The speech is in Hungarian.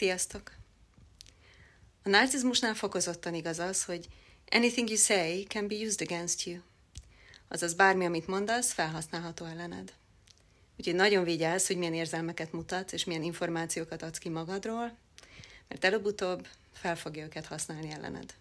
Sziasztok! A narcizmusnál fokozottan igaz az, hogy anything you say can be used against you. Azaz bármi, amit mondasz, felhasználható ellened. Úgyhogy nagyon vigyázz, hogy milyen érzelmeket mutatsz, és milyen információkat adsz ki magadról, mert előbb-utóbb fel fogja őket használni ellened.